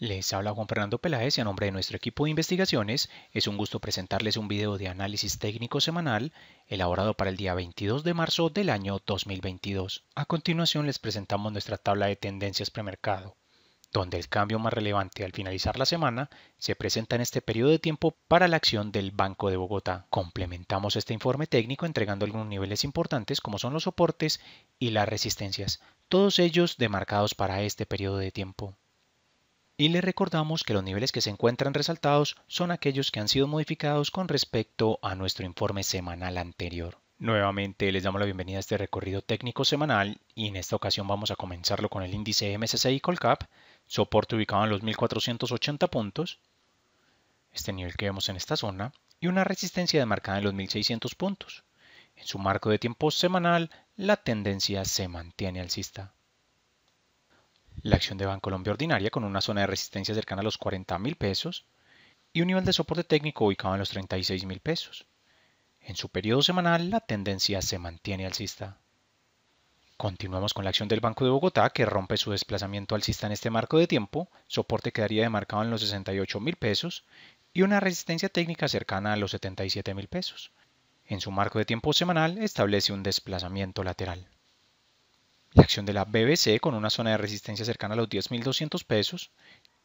Les habla Juan Fernando Peláez y a nombre de nuestro equipo de investigaciones es un gusto presentarles un video de análisis técnico semanal elaborado para el día 22 de marzo del año 2022. A continuación les presentamos nuestra tabla de tendencias premercado, donde el cambio más relevante al finalizar la semana se presenta en este periodo de tiempo para la acción del Banco de Bogotá. Complementamos este informe técnico entregando algunos niveles importantes como son los soportes y las resistencias, todos ellos demarcados para este periodo de tiempo y le recordamos que los niveles que se encuentran resaltados son aquellos que han sido modificados con respecto a nuestro informe semanal anterior. Nuevamente les damos la bienvenida a este recorrido técnico semanal y en esta ocasión vamos a comenzarlo con el índice MSCI Colcap, soporte ubicado en los 1480 puntos, este nivel que vemos en esta zona, y una resistencia demarcada en los 1600 puntos. En su marco de tiempo semanal, la tendencia se mantiene alcista la acción de Bancolombia ordinaria con una zona de resistencia cercana a los 40,000 pesos y un nivel de soporte técnico ubicado en los 36,000 pesos. En su periodo semanal la tendencia se mantiene alcista. Continuamos con la acción del Banco de Bogotá que rompe su desplazamiento alcista en este marco de tiempo, soporte quedaría demarcado en los 68,000 pesos y una resistencia técnica cercana a los 77,000 pesos. En su marco de tiempo semanal establece un desplazamiento lateral la acción de la BBC con una zona de resistencia cercana a los 10.200 pesos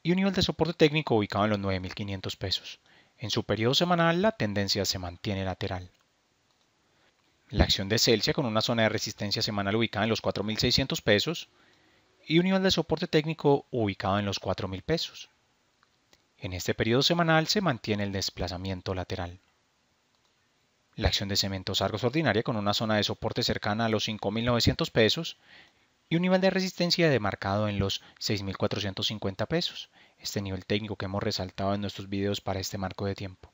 y un nivel de soporte técnico ubicado en los 9.500 pesos. En su periodo semanal la tendencia se mantiene lateral. La acción de Celsius con una zona de resistencia semanal ubicada en los 4.600 pesos y un nivel de soporte técnico ubicado en los 4.000 pesos. En este periodo semanal se mantiene el desplazamiento lateral la acción de cementos Argos ordinaria con una zona de soporte cercana a los 5.900 pesos y un nivel de resistencia demarcado en los 6.450 pesos, este nivel técnico que hemos resaltado en nuestros videos para este marco de tiempo.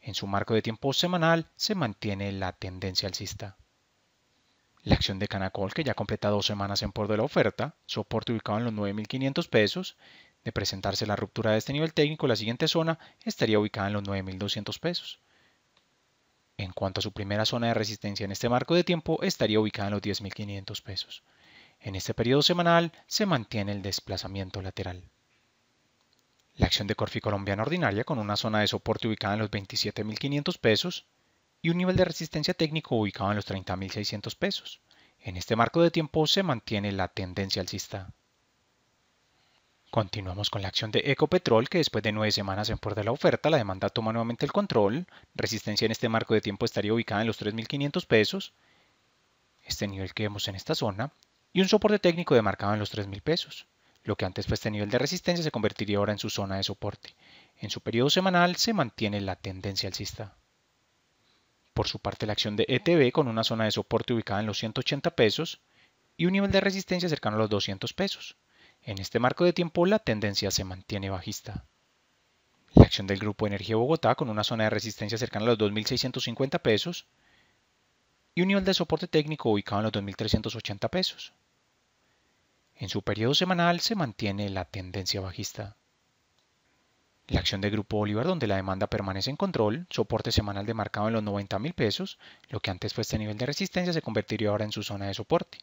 En su marco de tiempo semanal se mantiene la tendencia alcista. La acción de Canacol, que ya completa dos semanas en por de la oferta, soporte ubicado en los 9.500 pesos, de presentarse la ruptura de este nivel técnico, la siguiente zona estaría ubicada en los 9.200 pesos. En cuanto a su primera zona de resistencia en este marco de tiempo, estaría ubicada en los 10.500 pesos. En este periodo semanal se mantiene el desplazamiento lateral. La acción de Corfi colombiana ordinaria con una zona de soporte ubicada en los 27.500 pesos y un nivel de resistencia técnico ubicado en los 30.600 pesos. En este marco de tiempo se mantiene la tendencia alcista. Continuamos con la acción de Ecopetrol, que después de nueve semanas en por de la oferta, la demanda toma nuevamente el control. Resistencia en este marco de tiempo estaría ubicada en los 3.500 pesos, este nivel que vemos en esta zona, y un soporte técnico demarcado en los 3.000 pesos. Lo que antes fue este nivel de resistencia se convertiría ahora en su zona de soporte. En su periodo semanal se mantiene la tendencia alcista. Por su parte, la acción de ETB con una zona de soporte ubicada en los 180 pesos y un nivel de resistencia cercano a los 200 pesos. En este marco de tiempo la tendencia se mantiene bajista. La acción del Grupo Energía Bogotá con una zona de resistencia cercana a los 2.650 pesos y un nivel de soporte técnico ubicado en los 2.380 pesos. En su periodo semanal se mantiene la tendencia bajista. La acción del Grupo Bolívar donde la demanda permanece en control, soporte semanal demarcado en los 90.000 pesos, lo que antes fue este nivel de resistencia se convertiría ahora en su zona de soporte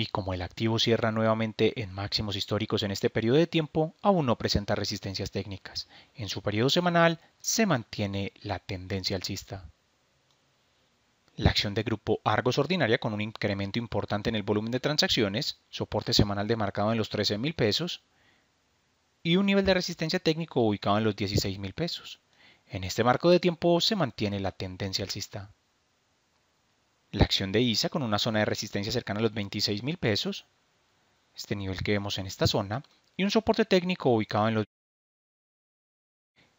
y como el activo cierra nuevamente en máximos históricos en este periodo de tiempo, aún no presenta resistencias técnicas. En su periodo semanal se mantiene la tendencia alcista. La acción de grupo Argos ordinaria con un incremento importante en el volumen de transacciones, soporte semanal demarcado en los 13,000 pesos y un nivel de resistencia técnico ubicado en los 16,000 pesos. En este marco de tiempo se mantiene la tendencia alcista la acción de ISA con una zona de resistencia cercana a los 26 mil pesos, este nivel que vemos en esta zona, y un soporte técnico ubicado en los...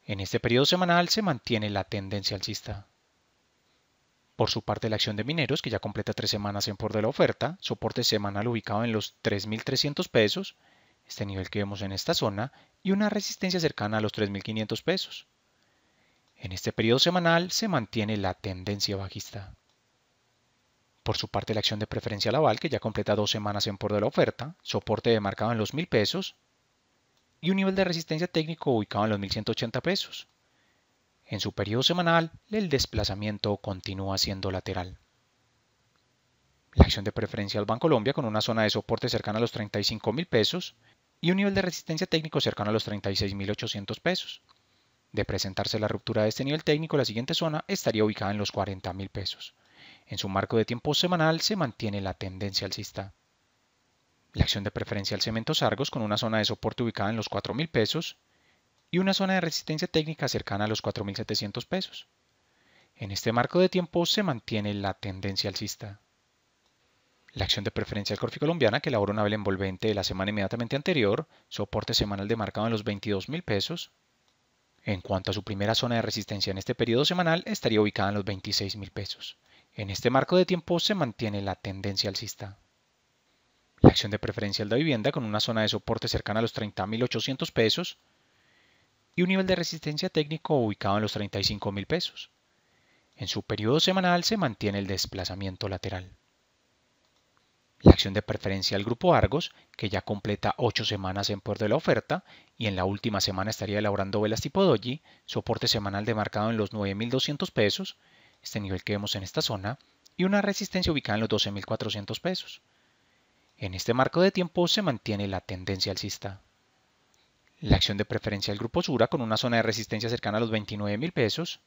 En este periodo semanal se mantiene la tendencia alcista. Por su parte, la acción de mineros, que ya completa tres semanas en por de la oferta, soporte semanal ubicado en los 3.300 pesos, este nivel que vemos en esta zona, y una resistencia cercana a los 3.500 pesos. En este periodo semanal se mantiene la tendencia bajista. Por su parte, la acción de Preferencia Laval, que ya completa dos semanas en por de la oferta, soporte de demarcado en los 1000 pesos y un nivel de resistencia técnico ubicado en los 1180 pesos. En su periodo semanal, el desplazamiento continúa siendo lateral. La acción de Preferencia banco Colombia, con una zona de soporte cercana a los $35,000, pesos y un nivel de resistencia técnico cercano a los 36.800 pesos. De presentarse la ruptura de este nivel técnico, la siguiente zona estaría ubicada en los 40.000 pesos. En su marco de tiempo semanal se mantiene la tendencia alcista. La acción de preferencia al cemento Sargos con una zona de soporte ubicada en los 4.000 pesos y una zona de resistencia técnica cercana a los 4.700 pesos. En este marco de tiempo se mantiene la tendencia alcista. La acción de preferencia al Corfi colombiana que elaboró una vela envolvente de la semana inmediatamente anterior, soporte semanal demarcado en los 22.000 pesos. En cuanto a su primera zona de resistencia en este periodo semanal, estaría ubicada en los 26.000 pesos. En este marco de tiempo se mantiene la tendencia alcista. La acción de preferencial de vivienda con una zona de soporte cercana a los 30.800 pesos y un nivel de resistencia técnico ubicado en los 35.000 pesos. En su periodo semanal se mantiene el desplazamiento lateral. La acción de preferencia al grupo Argos, que ya completa 8 semanas en puerto de la oferta y en la última semana estaría elaborando velas tipo Doji, soporte semanal demarcado en los 9.200 pesos este nivel que vemos en esta zona, y una resistencia ubicada en los 12.400 pesos. En este marco de tiempo se mantiene la tendencia alcista. La acción de preferencia del grupo Sura con una zona de resistencia cercana a los 29.000 pesos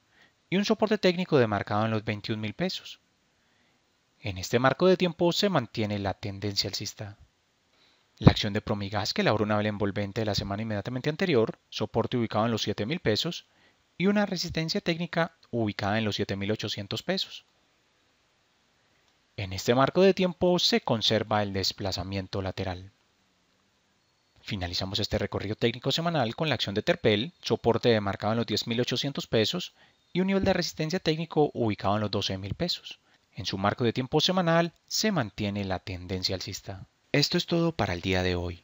y un soporte técnico demarcado en los 21.000 pesos. En este marco de tiempo se mantiene la tendencia alcista. La acción de Promigas que labró una vela envolvente de la semana inmediatamente anterior, soporte ubicado en los 7.000 pesos y una resistencia técnica ubicada en los 7.800 pesos. En este marco de tiempo se conserva el desplazamiento lateral. Finalizamos este recorrido técnico semanal con la acción de Terpel, soporte demarcado en los 10.800 pesos y un nivel de resistencia técnico ubicado en los 12.000 pesos. En su marco de tiempo semanal se mantiene la tendencia alcista. Esto es todo para el día de hoy